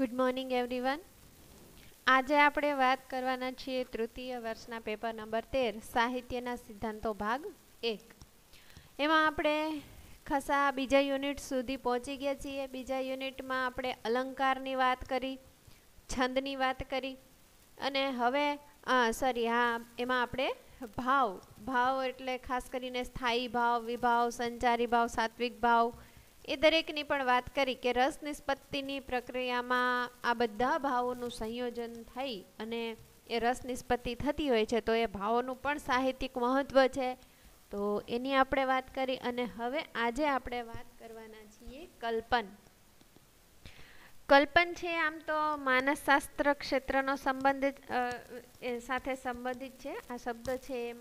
good morning everyone આજે આપણે વાત કરવાના છીએ તૃતીય વર્ષના પેપર નંબર તેર સાહિત્યના સિદ્ધાંતો ભાગ એક એમાં આપણે ખસા બીજા યુનિટ સુધી પહોંચી ગયા છીએ બીજા યુનિટમાં આપણે અલંકારની વાત કરી છંદની વાત કરી અને હવે સોરી હા એમાં આપણે ભાવ ભાવ એટલે ખાસ કરીને સ્થાયી ભાવ વિભાવ સંચારી ભાવ સાત્વિક ભાવ એ દરેકની પણ વાત કરી કે રસ નિષ્પત્તિની પ્રક્રિયામાં આ બધા ભાવોનું સંયોજન થઈ અને એ રસ નિષ્પત્તિ થતી હોય છે તો એ ભાવોનું પણ સાહિત્યિક મહત્ત્વ છે તો એની આપણે વાત કરી અને હવે આજે આપણે વાત કરવાના છીએ કલ્પન કલ્પન છે આમ તો માનસશાસ્ત્ર ક્ષેત્રનો સંબંધિત સાથે સંબંધિત છે આ શબ્દ છે એ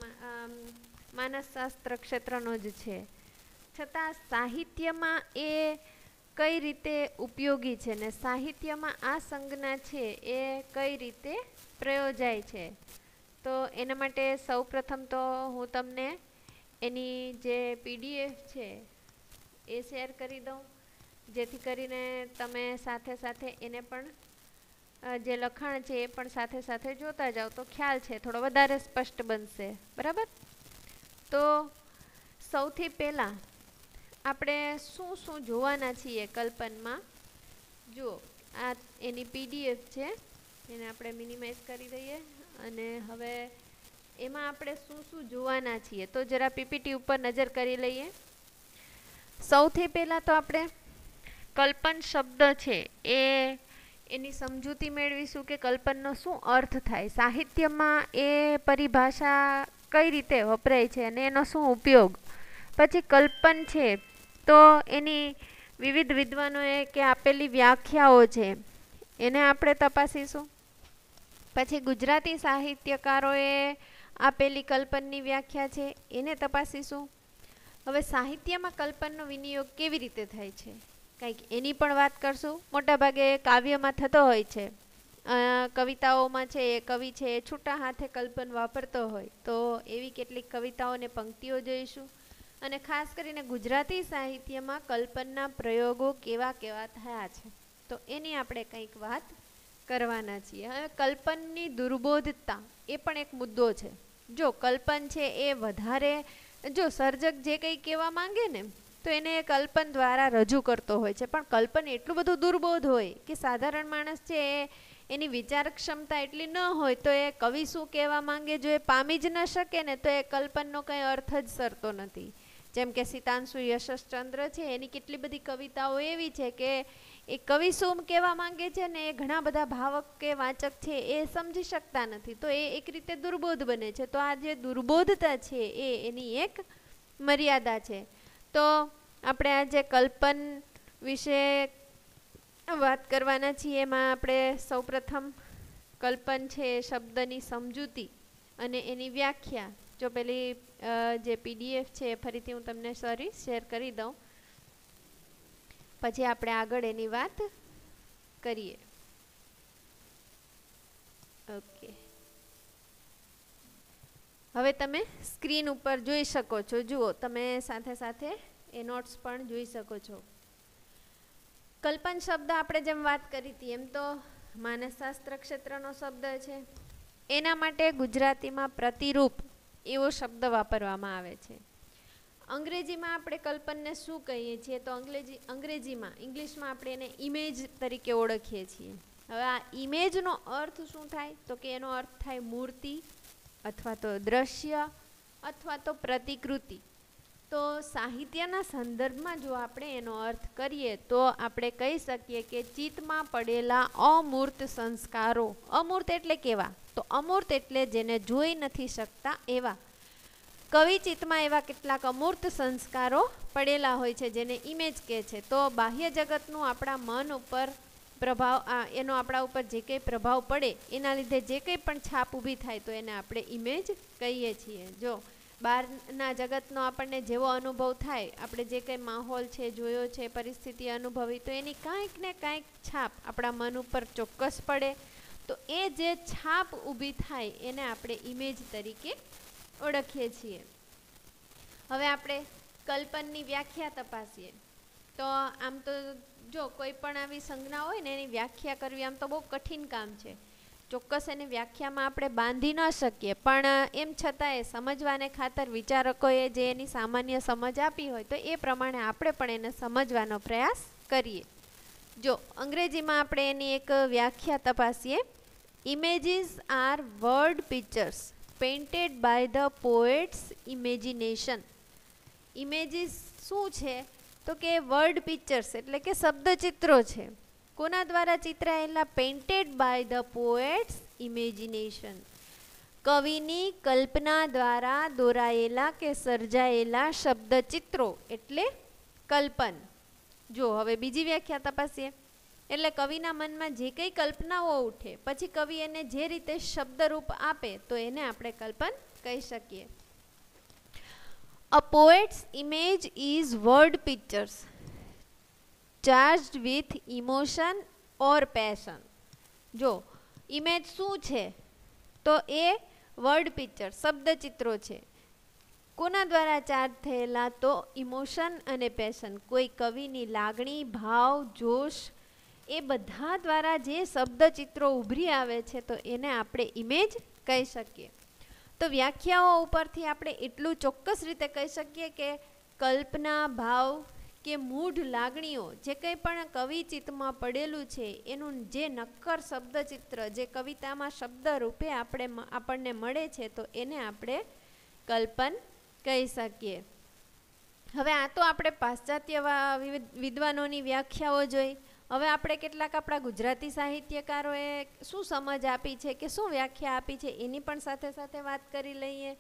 માનસશાસ્ત્ર ક્ષેત્રનો જ છે છતાં સાહિત્યમાં એ કઈ રીતે ઉપયોગી છે ને સાહિત્યમાં આ સંજ્ઞા છે એ કઈ રીતે પ્રયોજાય છે તો એના માટે સૌપ્રથમ તો હું તમને એની જે પીડીએફ છે એ શેર કરી દઉં જેથી કરીને તમે સાથે સાથે એને પણ જે લખાણ છે એ પણ સાથે સાથે જોતા જાઓ તો ખ્યાલ છે થોડો વધારે સ્પષ્ટ બનશે બરાબર તો સૌથી પહેલાં આપણે શું શું જોવાના છીએ કલ્પનમાં જો આ એની પીડીએફ છે એને આપણે મિનિમાઇઝ કરી દઈએ અને હવે એમાં આપણે શું શું જોવાના છીએ તો જરા પીપીટી ઉપર નજર કરી લઈએ સૌથી પહેલાં તો આપણે કલ્પન શબ્દ છે એ એની સમજૂતી મેળવીશું કે કલ્પનનો શું અર્થ થાય સાહિત્યમાં એ પરિભાષા કઈ રીતે વપરાય છે અને એનો શું ઉપયોગ પછી કલ્પન છે તો એની વિવિધ વિદ્વાનોએ કે આપેલી વ્યાખ્યાઓ છે એને આપણે તપાસીશું પછી ગુજરાતી સાહિત્યકારોએ આપેલી કલ્પનની વ્યાખ્યા છે એને તપાસીશું હવે સાહિત્યમાં કલ્પનનો વિનિયોગ કેવી રીતે થાય છે કંઈક એની પણ વાત કરશું મોટાભાગે કાવ્યમાં થતો હોય છે કવિતાઓમાં છે એ કવિ છે એ છૂટા હાથે કલ્પન વાપરતો હોય તો એવી કેટલીક કવિતાઓને પંક્તિઓ જોઈશું અને ખાસ કરીને ગુજરાતી સાહિત્યમાં કલ્પનના પ્રયોગો કેવા કેવા થયા છે તો એની આપણે કંઈક વાત કરવાના છીએ હવે કલ્પનની દુર્બોધતા એ પણ એક મુદ્દો છે જો કલ્પન છે એ વધારે જો સર્જક જે કંઈ કહેવા માંગે ને તો એને કલ્પન દ્વારા રજૂ કરતો હોય છે પણ કલ્પન એટલું બધું દુર્બોધ હોય કે સાધારણ માણસ છે એ એની વિચાર ક્ષમતા એટલી ન હોય તો એ કવિ શું કહેવા માંગે જો એ પામી જ ન શકે ને તો એ કલ્પનનો કંઈ અર્થ જ સરતો નથી જેમ કે સીતાંશુ યશસચંદ્ર છે એની કેટલી બધી કવિતાઓ એવી છે કે એ કવિ શું કહેવા માંગે છે ને એ ઘણા બધા ભાવક કે વાચક છે એ સમજી શકતા નથી તો એ એક રીતે દુર્બોધ બને છે તો આ જે દુર્બોધતા છે એ એની એક મર્યાદા છે તો આપણે આ જે કલ્પન વિશે વાત કરવાના છીએ એમાં આપણે સૌપ્રથમ કલ્પન છે શબ્દની સમજૂતી અને એની વ્યાખ્યા જો પેલી જે પીડીએફ છે એ ફરીથી હું તમને સોરી શેર કરી દઉં પછી આપણે આગળ એની વાત કરીએ ઓકે હવે તમે સ્ક્રીન ઉપર જોઈ શકો છો જુઓ તમે સાથે સાથે એ નોટ્સ પણ જોઈ શકો છો કલ્પન શબ્દ આપણે જેમ વાત કરી હતી એમ તો માનસશાસ્ત્ર ક્ષેત્રનો શબ્દ છે એના માટે ગુજરાતીમાં પ્રતિરૂપ એવો શબ્દ વાપરવામાં આવે છે અંગ્રેજીમાં આપણે કલ્પનને શું કહીએ છીએ તો અંગ્રેજી અંગ્રેજીમાં ઇંગ્લિશમાં આપણે એને ઇમેજ તરીકે ઓળખીએ છીએ હવે આ ઇમેજનો અર્થ શું થાય તો કે એનો અર્થ થાય મૂર્તિ અથવા તો દ્રશ્ય અથવા તો પ્રતિકૃતિ તો સાહિત્યના સંદર્ભમાં જો આપણે એનો અર્થ કરીએ તો આપણે કહી શકીએ કે ચિત્તમાં પડેલા અમૂર્ત સંસ્કારો અમૂર્ત એટલે કેવા તો અમૂર્ત એટલે જેને જોઈ નથી શકતા એવા કવિ ચિત્તમાં એવા કેટલાક અમૂર્ત સંસ્કારો પડેલા હોય છે જેને ઇમેજ કહે છે તો બાહ્ય જગતનું આપણા મન ઉપર પ્રભાવ આ એનો આપણા ઉપર જે કંઈ પ્રભાવ પડે એના લીધે જે કંઈ પણ છાપ ઊભી થાય તો એને આપણે ઇમેજ કહીએ છીએ જો બહારના જગતનો આપણને જેવો અનુભવ થાય આપણે જે કંઈ માહોલ છે જોયો છે પરિસ્થિતિ અનુભવી તો એની કાંઈક ને કાંઈક છાપ આપણા મન ઉપર ચોક્કસ પડે તો એ જે છાપ ઊભી થાય એને આપણે ઇમેજ તરીકે ઓળખીએ છીએ હવે આપણે કલ્પનની વ્યાખ્યા તપાસીએ તો આમ તો જો કોઈ પણ આવી સંજ્ઞા હોય ને એની વ્યાખ્યા કરવી આમ તો બહુ કઠિન કામ છે ચોક્કસ એની વ્યાખ્યામાં આપણે બાંધી ન શકીએ પણ એમ છતાં એ સમજવાને ખાતર વિચારકોએ જે એની સામાન્ય સમજ આપી હોય તો એ પ્રમાણે આપણે પણ એને સમજવાનો પ્રયાસ કરીએ જો અંગ્રેજીમાં આપણે એની એક વ્યાખ્યા તપાસીએ images are word pictures painted by the poet's imagination images શું છે તો કે વર્ડ પિક્ચર્સ એટલે કે શબ્દચિત્રો છે કોના દ્વારા ચિત્રાયેલા painted by the poet's imagination કવિની કલ્પના દ્વારા દોરાયેલા કે સર્જાયેલા શબ્દચિત્રો એટલે કલ્પન જો હવે બીજી વ્યાખ્યા તપાસીએ એટલે કવિના મનમાં જે કંઈ કલ્પનાઓ ઉઠે પછી કવિ એને જે રીતે શબ્દરૂપ આપે તો એને આપણે કલ્પન કહી શકીએ a poet's image is word pictures charged with emotion or passion જો ઇમેજ શું છે તો એ વર્ડ પિક્ચર શબ્દચિત્રો છે કોના દ્વારા ચાર્જ થયેલા તો ઇમોશન અને પેશન કોઈ કવિની લાગણી ભાવ જોશ એ બધા દ્વારા જે શબ્દચિત્રો ચિત્રો ઉભરી આવે છે તો એને આપણે ઇમેજ કહી શકીએ તો વ્યાખ્યાઓ ઉપરથી આપણે એટલું ચોક્કસ રીતે કહી શકીએ કે કલ્પના ભાવ કે મૂઢ લાગણીઓ જે કંઈ પણ કવિ ચિત્તમાં પડેલું છે એનું જે નક્કર શબ્દ ચિત્ર જે કવિતામાં શબ્દ રૂપે આપણે આપણને મળે છે તો એને આપણે કલ્પન કહી શકીએ હવે આ તો આપણે પાશ્ચાત્ય વિદ્વાનોની વ્યાખ્યાઓ જોઈ હવે આપણે કેટલાક આપણા ગુજરાતી સાહિત્યકારોએ શું સમજ આપી છે કે શું વ્યાખ્યા આપી છે એની પણ સાથે સાથે વાત કરી લઈએ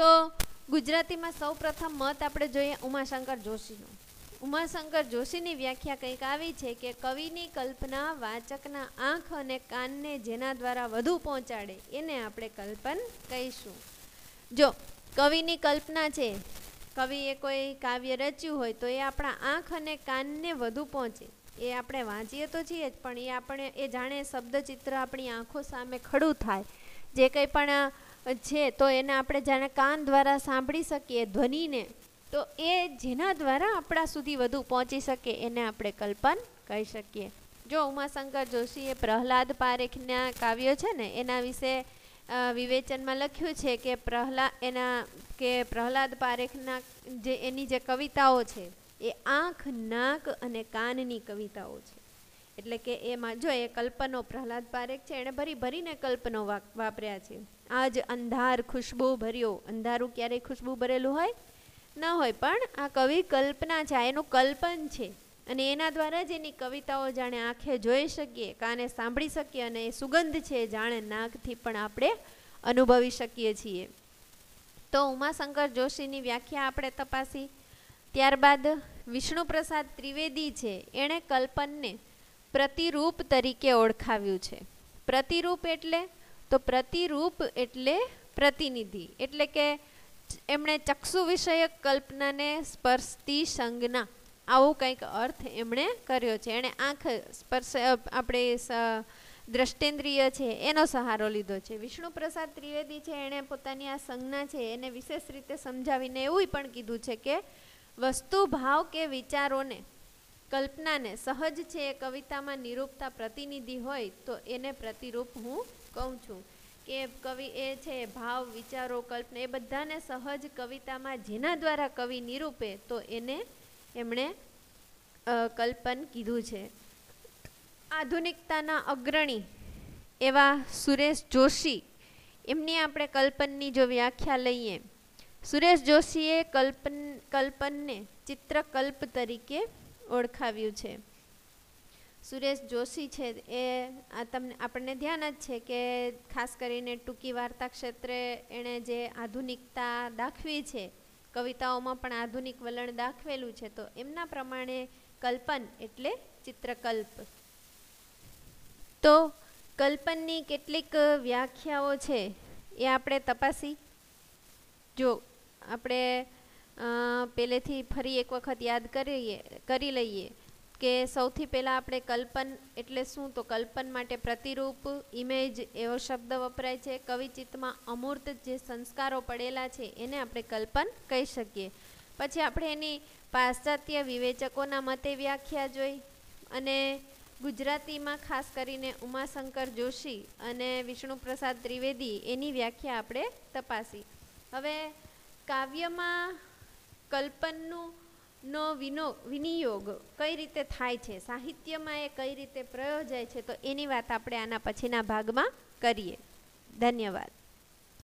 તો ગુજરાતીમાં સૌપ્રથમ મત આપણે જોઈએ ઉમાશંકર જોશીનું ઉમાશંકર જોશીની વ્યાખ્યા કંઈક આવી છે કે કવિની કલ્પના વાચકના આંખ અને કાનને જેના દ્વારા વધુ પહોંચાડે એને આપણે કલ્પન કહીશું જો કવિની કલ્પના છે કવિએ કોઈ કાવ્ય રચ્યું હોય તો એ આપણા આંખ અને કાનને વધુ પહોંચે એ આપણે વાંચીએ તો છીએ જ પણ એ આપણે એ જાણે શબ્દચિત્ર આપણી આંખો સામે ખડું થાય જે કંઈ પણ છે તો એને આપણે જાણે કાન દ્વારા સાંભળી શકીએ ધ્વનિને તો એ જેના દ્વારા આપણા સુધી વધુ પહોંચી શકે એને આપણે કલ્પન કહી શકીએ જો ઉમાશંકર જોશીએ પ્રહલાદ પારેખના કાવ્યો છે ને એના વિશે વિવેચનમાં લખ્યું છે કે પ્રહલા એના કે પ્રહલાદ પારેખના જે એની જે કવિતાઓ છે એ આંખ નાક અને કાનની કવિતાઓ છે એટલે કે એમાં જો એ કલ્પનો પ્રહલાદ પારેખ છે એણે ભરી ભરીને કલ્પનો વાપર્યા છે આજ અંધાર ખુશ્બુ ભર્યો અંધારું ક્યારેય ખુશ્બુ ભરેલું હોય ન હોય પણ આ કવિ કલ્પના છે આ એનું કલ્પન છે અને એના દ્વારા જ એની કવિતાઓ જાણે આંખે જોઈ શકીએ કાને સાંભળી શકીએ અને એ સુગંધ છે જાણે નાકથી પણ આપણે અનુભવી શકીએ છીએ તો ઉમાશંકર જોશીની વ્યાખ્યા આપણે તપાસી ત્યારબાદ વિષ્ણુપ્રસાદ ત્રિવેદી છે એણે કલ્પનને પ્રતિરૂપ તરીકે ઓળખાવ્યું છે પ્રતિરૂપ એટલે તો પ્રતિરૂપ એટલે પ્રતિનિધિ એટલે કે એમણે ચક્ષુ વિષયક કલ્પનાને સ્પર્શતી સંજ્ઞા આવો કંઈક અર્થ એમણે કર્યો છે એણે આંખ સ્પર્શ આપણે દ્રષ્ટેન્દ્રિય છે એનો સહારો લીધો છે વિષ્ણુ પ્રસાદ ત્રિવેદી છે એણે પોતાની આ સંજ્ઞા છે એને વિશેષ રીતે સમજાવીને એવું પણ કીધું છે કે વસ્તુ ભાવ કે વિચારોને કલ્પનાને સહજ છે એ કવિતામાં નિરૂપતા પ્રતિનિધિ હોય તો એને પ્રતિરૂપ હું કહું છું કે કવિ એ છે ભાવ વિચારો કલ્પના એ બધાને સહજ કવિતામાં જેના દ્વારા કવિ નિરૂપે તો એને એમણે કલ્પન કીધું છે આધુનિકતાના અગ્રણી એવા સુરેશ જોશી એમની આપણે કલ્પનની જો વ્યાખ્યા લઈએ સુરેશ જોશીએ કલ્પન કલ્પનને ચિત્રકલ્પ તરીકે ઓળખાવ્યું છે સુરેશ જોશી છે એ તમને આપણને ધ્યાન જ છે કે ખાસ કરીને ટૂંકી વાર્તા ક્ષેત્રે એણે જે આધુનિકતા દાખવી છે કવિતાઓમાં પણ આધુનિક વલણ દાખવેલું છે તો એમના પ્રમાણે કલ્પન એટલે ચિત્રકલ્પ તો કલ્પનની કેટલીક વ્યાખ્યાઓ છે એ આપણે તપાસી જો આપણે પહેલેથી ફરી એક વખત યાદ કરીએ કરી લઈએ કે સૌથી પહેલાં આપણે કલ્પન એટલે શું તો કલ્પન માટે પ્રતિરૂપ ઇમેજ એવો શબ્દ વપરાય છે કવિચિત્તમાં અમૂર્ત જે સંસ્કારો પડેલા છે એને આપણે કલ્પન કહી શકીએ પછી આપણે એની પાશ્ચાત્ય વિવેચકોના મતે વ્યાખ્યા જોઈ અને ગુજરાતીમાં ખાસ કરીને ઉમાશંકર જોશી અને વિષ્ણુપ્રસાદ ત્રિવેદી એની વ્યાખ્યા આપણે તપાસી હવે કાવ્યમાં કલ્પનનું નો વિનો વિનિયોગ કઈ રીતે થાય છે સાહિત્યમાં એ કઈ રીતે પ્રયોજાય છે તો એની વાત આપણે આના પછીના ભાગમાં કરીએ ધન્યવાદ